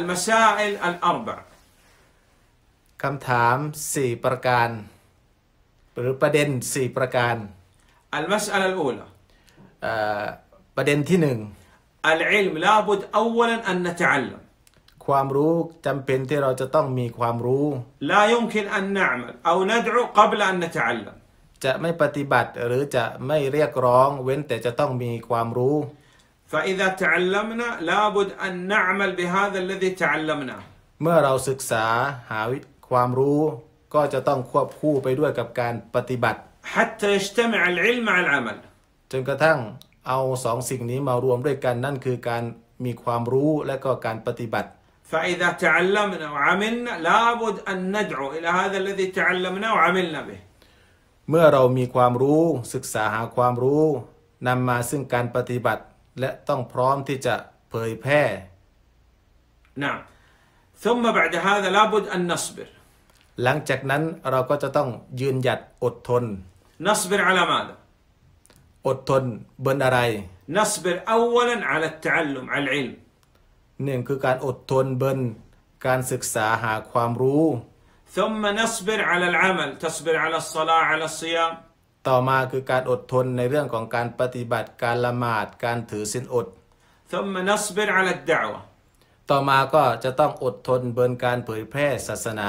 المسائل الأربع คำถามสี่ประการ หรือประเด็นสี่ประการ المسألة الأولى ประเด็นที่หนึ่ง العلم لابد أولا أن نتعلم ความรู้จำเป็นที่เราจะต้องมีความรู้ لا يمكن أن نعمل أو ندعو قبل أن نتعلم จะไม่ปฏิบัติหรือจะไม่เรียกร้องเว้นแต่จะต้องมีความรู้ فإذا تعلمنا لابد أن نعمل بهذا الذي تعلمنا เมื่อเราศึกษาหาความรู้ ก็จะต้องควบคู่ไปด้วยกับการปฏิบัติ حتى يجتمع العلم العمل จนกระทั่งเอาสองสิ่งนี้มารวมด้วยกันนั่นคือการมีความรู้ และก็การปฏิบัติ فإذا تعلمنا وعملنا لابد أن ندعو إلى هذا الذي تعلمنا وعملنا به เมื่อเรามีความรู้ศึกษาหาความรู้นำมาซึ่งการปฏิบัติและต้องพร้อมที่จะเผยแพร่ نعم ثم بعد هذا لابد أن نصبر หลังจากนั้นเราก็จะต้องยืนหยัดอดทน نصبر على ماذا อดทนบนอะไร نصبر أولا على التعلم على العلم หนึ่งคือการอดทนบนการศึกษาหาความรู้ ثم نصبر على العمل تصبر على الصلاة على الصيام ต่อมาคือการอดทนในเรื่องของการปฏิบัติการละหมาดการถือศีลอด ต่อมาก็จะต้องอดทนเบินการเผยแพร่ศาสนา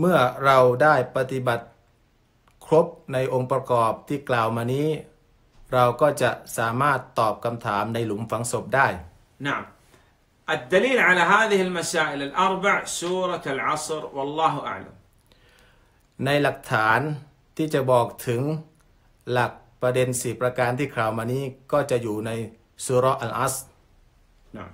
เมื่อเราได้ปฏิบัติครบในองค์ประกอบที่กล่าวมานี้ เราก็จะสามารถตอบคำถามในหลุมฝังศพได้ الدليل على هذه المسائل الأربع سورة العصر والله أعلم ในหลักฐานที่จะบอกถึงหลักประเด็น่ประการที่กล่าวมานี้ก็จะอยู่ในสุรอัลอัสนะ